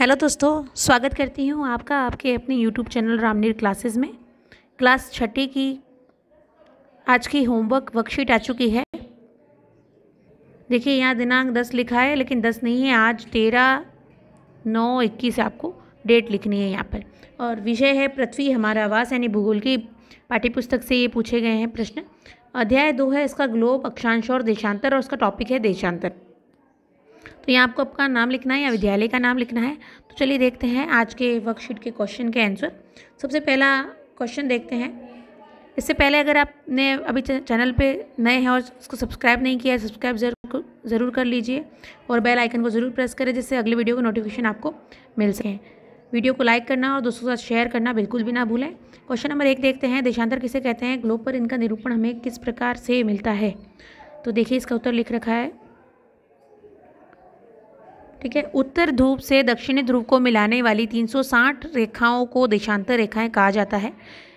hello दोस्तों स्वागत करती हूँ आपका आपके अपने यूट्यूब चैनल रामनीर क्लासेस में क्लास छठी की आज की होमवर्क वर्कशीट आ चुकी है देखिए यहाँ दिनांक दस लिखा है लेकिन दस नहीं है आज तेरह नौ इक्कीस आपको डेट लिखनी है यहाँ पर और विषय है पृथ्वी हमारा आवास यानी भूगोल की पाठ्यपुस्तक से ये पूछे गए हैं प्रश्न अध्याय दो है इसका ग्लोब अक्षांश और देशांतर और उसका टॉपिक है देशांतर तो यहाँ आपको आपका नाम लिखना है या विद्यालय का नाम लिखना है तो चलिए देखते हैं आज के वर्कशीट के क्वेश्चन के आंसर सबसे पहला क्वेश्चन देखते हैं इससे पहले अगर आपने अभी चैनल पे नए हैं और उसको सब्सक्राइब नहीं किया है सब्सक्राइब जरूर ज़रूर कर लीजिए और बेल आइकन को ज़रूर प्रेस करें जिससे अगले वीडियो का नोटिफिकेशन आपको मिल सके वीडियो को लाइक करना और दोस्तों के साथ शेयर करना बिल्कुल भी ना भूलें क्वेश्चन नंबर एक देखते हैं देशांतर किसे कहते हैं ग्लोब पर इनका निरूपण हमें किस प्रकार से मिलता है तो देखिए इसका उत्तर लिख रखा है ठीक है उत्तर ध्रुव से दक्षिणी ध्रुव को मिलाने वाली 360 रेखाओं को देशांतर रेखाएं कहा जाता है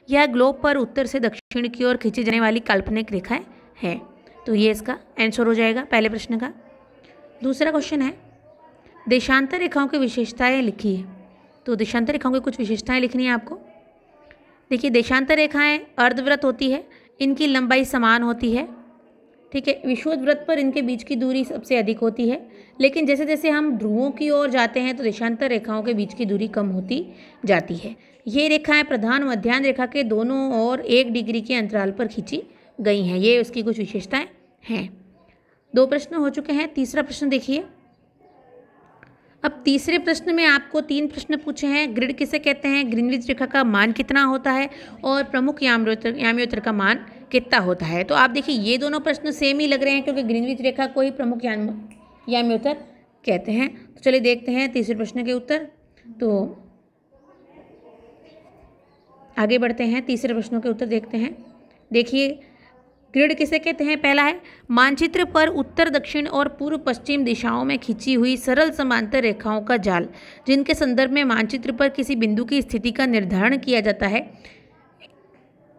यह ग्लोब पर उत्तर से दक्षिण की ओर खींची जाने वाली काल्पनिक रेखाएं हैं तो ये इसका आंसर हो जाएगा पहले प्रश्न का दूसरा क्वेश्चन है देशांतर रेखाओं की विशेषताएं लिखी है तो देशांतर रेखाओं की कुछ विशेषताएँ लिखनी है आपको देखिए देशांतर रेखाएँ अर्धव्रत होती है इनकी लंबाई समान होती है ठीक है विशोध व्रत पर इनके बीच की दूरी सबसे अधिक होती है लेकिन जैसे जैसे हम ध्रुवों की ओर जाते हैं तो देशांतर रेखाओं के बीच की दूरी कम होती जाती है ये रेखाएं प्रधान मध्यान्ह रेखा के दोनों और एक डिग्री के अंतराल पर खींची गई हैं ये उसकी कुछ विशेषताएं हैं दो प्रश्न हो चुके हैं तीसरा प्रश्न देखिए अब तीसरे प्रश्न में आपको तीन प्रश्न पूछे हैं ग्रिड किसे कहते हैं ग्रीनविज रेखा का मान कितना होता है और प्रमुख याम्योतर का मान कितना होता है तो आप देखिए ये दोनों प्रश्न सेम ही लग रहे हैं क्योंकि ग्रीनविच रेखा को ही प्रमुख याम याम्य उत्तर कहते हैं तो चलिए देखते हैं तीसरे प्रश्न के उत्तर तो आगे बढ़ते हैं तीसरे प्रश्नों के उत्तर देखते हैं देखिए ग्रिड किसे कहते हैं पहला है मानचित्र पर उत्तर दक्षिण और पूर्व पश्चिम दिशाओं में खींची हुई सरल समांतर रेखाओं का जाल जिनके संदर्भ में मानचित्र पर किसी बिंदु की स्थिति का निर्धारण किया जाता है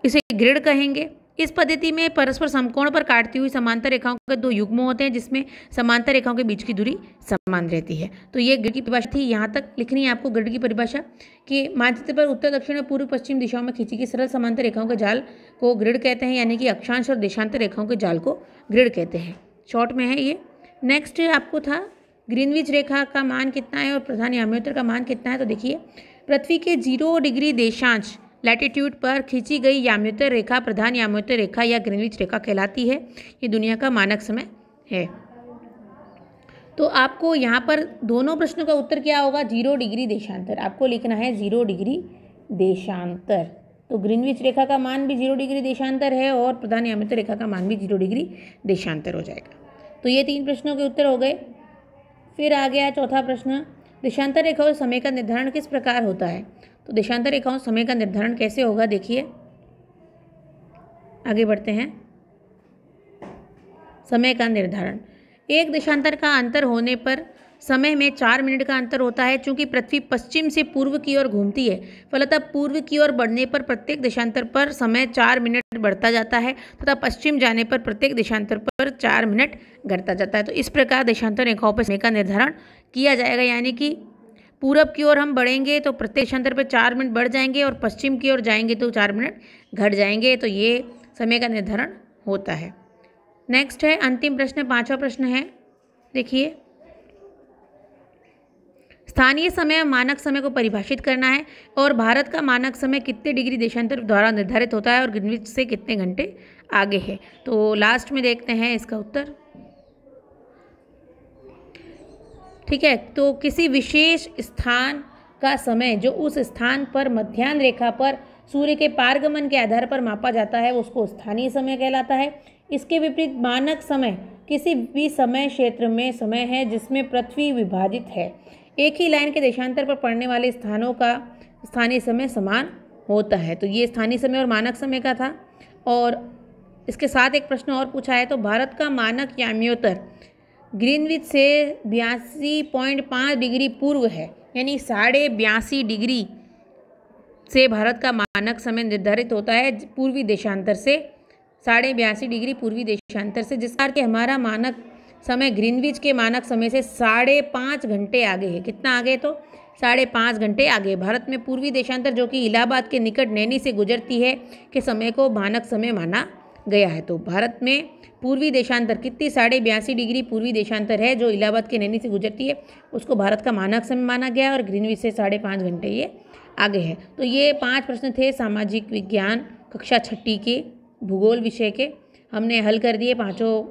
इसे ग्रिड कहेंगे इस पद्धति में परस्पर समकोण पर काटती हुई समांतर रेखाओं के दो युग्म होते हैं जिसमें समांतर रेखाओं के बीच की दूरी समान रहती है तो ये ग्रिड की परिभाषा थी यहाँ तक लिखनी है आपको ग्रिड की परिभाषा कि मानचित्र पर उत्तर दक्षिण और पूर्व पश्चिम दिशाओं में खींची गई सरल समांतर रेखाओं के जाल को ग्रिड कहते हैं यानी कि अक्षांश और देशांतर रेखाओं के जाल को ग्रिड कहते हैं शॉर्ट में है ये नेक्स्ट आपको था ग्रीनविच रेखा का मान कितना है और प्रधान याम्योत्तर का मान कितना है तो देखिए पृथ्वी के जीरो डिग्री देशांश लैटिट्यूड पर खींची गई याम्योत्तर रेखा प्रधान याम्योत्तर रेखा या ग्रीनविच रेखा कहलाती है ये दुनिया का मानक समय है तो आपको यहाँ पर दोनों प्रश्नों का उत्तर क्या होगा जीरो डिग्री देशांतर आपको लिखना है जीरो डिग्री देशांतर तो ग्रीनविच रेखा का मान भी जीरो डिग्री देशांतर है और प्रधान यामित रेखा का मान भी जीरो डिग्री देशांतर हो जाएगा तो ये तीन प्रश्नों के उत्तर हो गए फिर आ गया चौथा प्रश्न देशांतर रेखा और समय का निर्धारण किस प्रकार होता है तो देशांतर रेखाओं समय का निर्धारण कैसे होगा देखिए आगे बढ़ते हैं समय का निर्धारण एक देशांतर का अंतर होने पर समय में चार मिनट का अंतर होता है क्योंकि पृथ्वी पश्चिम से पूर्व की ओर घूमती है फलतः पूर्व की ओर बढ़ने पर प्रत्येक देशांतर पर समय चार मिनट बढ़ता जाता है तथा पश्चिम जाने पर प्रत्येक देशांतर पर चार मिनट घटता जाता है तो इस प्रकार देशांतर रेखाओं पर समय का निर्धारण किया जाएगा यानी कि पूरब की ओर हम बढ़ेंगे तो प्रत्येक क्षेत्र पर चार मिनट बढ़ जाएंगे और पश्चिम की ओर जाएंगे तो चार मिनट घट जाएंगे तो ये समय का निर्धारण होता है नेक्स्ट है अंतिम प्रश्न पांचवा प्रश्न है देखिए स्थानीय समय मानक समय को परिभाषित करना है और भारत का मानक समय कितने डिग्री देशांतर द्वारा निर्धारित होता है और गिनविच से कितने घंटे आगे है तो लास्ट में देखते हैं इसका उत्तर ठीक है तो किसी विशेष स्थान का समय जो उस स्थान पर मध्यान्ह रेखा पर सूर्य के पारगमन के आधार पर मापा जाता है उसको स्थानीय समय कहलाता है इसके विपरीत मानक समय किसी भी समय क्षेत्र में समय है जिसमें पृथ्वी विभाजित है एक ही लाइन के देशांतर पर पड़ने वाले स्थानों का स्थानीय समय समान होता है तो ये स्थानीय समय और मानक समय का था और इसके साथ एक प्रश्न और पूछा है तो भारत का मानक याम्योत्तर ग्रीनविच से बयासी पॉइंट पाँच डिग्री पूर्व है यानी साढ़े बयासी डिग्री से भारत का मानक समय निर्धारित होता है पूर्वी देशांतर से साढ़े बयासी डिग्री पूर्वी देशांतर से जिसका अर्थ हमारा मानक समय ग्रीनविच के मानक समय से साढ़े पाँच घंटे आगे है कितना आगे तो साढ़े पाँच घंटे आगे भारत में पूर्वी देशांतर जो कि इलाहाबाद के निकट नैनी से गुजरती है के समय को मानक समय माना गया है तो भारत में पूर्वी देशांतर कितनी साढ़े बयासी डिग्री पूर्वी देशांतर है जो इलाहाबाद के नैनी से गुजरती है उसको भारत का मानक समय माना गया है और ग्रीनवी से साढ़े पाँच घंटे ये आगे है तो ये पाँच प्रश्न थे सामाजिक विज्ञान कक्षा छठी के भूगोल विषय के हमने हल कर दिए पाँचों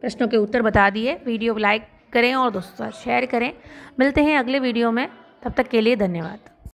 प्रश्नों के उत्तर बता दिए वीडियो को लाइक करें और दोस्तों शेयर करें मिलते हैं अगले वीडियो में तब तक के लिए धन्यवाद